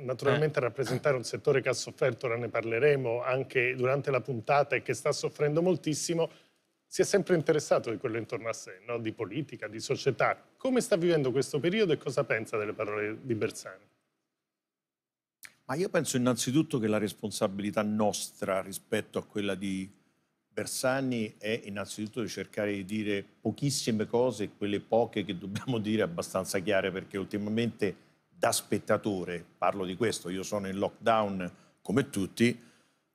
naturalmente eh. rappresentare un settore che ha sofferto, ora ne parleremo anche durante la puntata e che sta soffrendo moltissimo, si è sempre interessato di quello intorno a sé, no? di politica, di società. Come sta vivendo questo periodo e cosa pensa delle parole di Bersani? Ma io penso innanzitutto che la responsabilità nostra rispetto a quella di Bersani è innanzitutto di cercare di dire pochissime cose, quelle poche che dobbiamo dire abbastanza chiare, perché ultimamente da spettatore, parlo di questo, io sono in lockdown come tutti,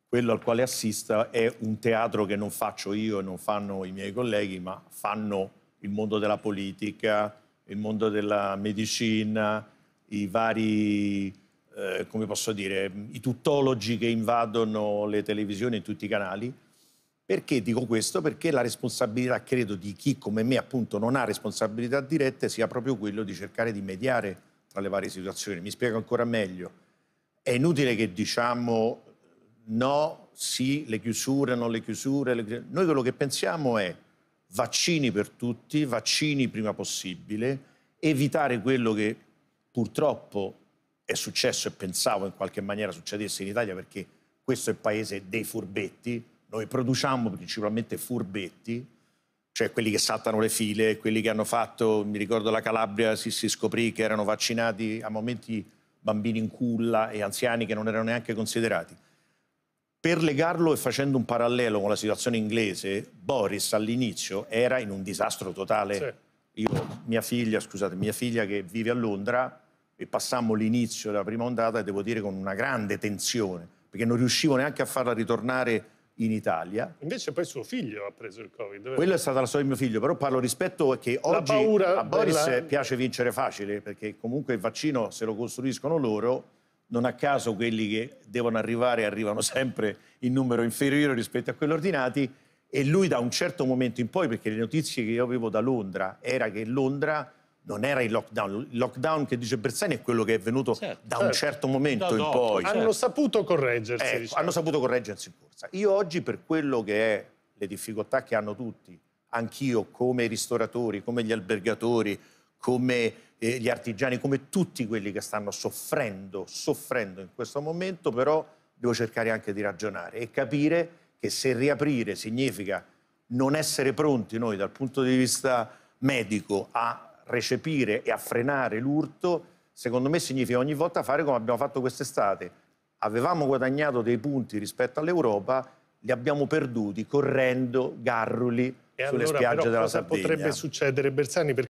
quello al quale assista è un teatro che non faccio io e non fanno i miei colleghi, ma fanno il mondo della politica, il mondo della medicina, i vari, eh, come posso dire, i tuttologi che invadono le televisioni e tutti i canali. Perché dico questo? Perché la responsabilità, credo, di chi come me appunto non ha responsabilità dirette sia proprio quello di cercare di mediare alle varie situazioni. Mi spiego ancora meglio. È inutile che diciamo no, sì, le chiusure, non le chiusure. Le chiusure. Noi quello che pensiamo è vaccini per tutti, vaccini prima possibile, evitare quello che purtroppo è successo e pensavo in qualche maniera succedesse in Italia perché questo è il paese dei furbetti, noi produciamo principalmente furbetti, cioè quelli che saltano le file, quelli che hanno fatto, mi ricordo la Calabria, si, si scoprì che erano vaccinati a momenti bambini in culla e anziani che non erano neanche considerati. Per legarlo e facendo un parallelo con la situazione inglese, Boris all'inizio era in un disastro totale. Sì. Io, mia figlia, scusate, mia figlia che vive a Londra, e passammo l'inizio della prima ondata, devo dire, con una grande tensione, perché non riuscivo neanche a farla ritornare in Italia. Invece poi suo figlio ha preso il Covid. Quello è stata la storia di mio figlio, però parlo rispetto a che oggi a Boris della... piace vincere facile, perché comunque il vaccino se lo costruiscono loro, non a caso quelli che devono arrivare arrivano sempre in numero inferiore rispetto a quelli ordinati e lui da un certo momento in poi, perché le notizie che io avevo da Londra era che Londra non era il lockdown. Il lockdown che dice Bersani è quello che è venuto certo, da un certo, certo momento da in poi. Certo. Hanno certo. saputo correggersi. Eh, diciamo. Hanno saputo correggersi in corsa. Io oggi, per quello che è le difficoltà che hanno tutti, anch'io come i ristoratori, come gli albergatori, come eh, gli artigiani, come tutti quelli che stanno soffrendo, soffrendo in questo momento, però devo cercare anche di ragionare e capire che se riaprire significa non essere pronti noi dal punto di vista medico a recepire e a frenare l'urto, secondo me significa ogni volta fare come abbiamo fatto quest'estate. Avevamo guadagnato dei punti rispetto all'Europa, li abbiamo perduti correndo, garruli, e sulle allora, spiagge però, della cosa Sardegna. potrebbe succedere, Bersani?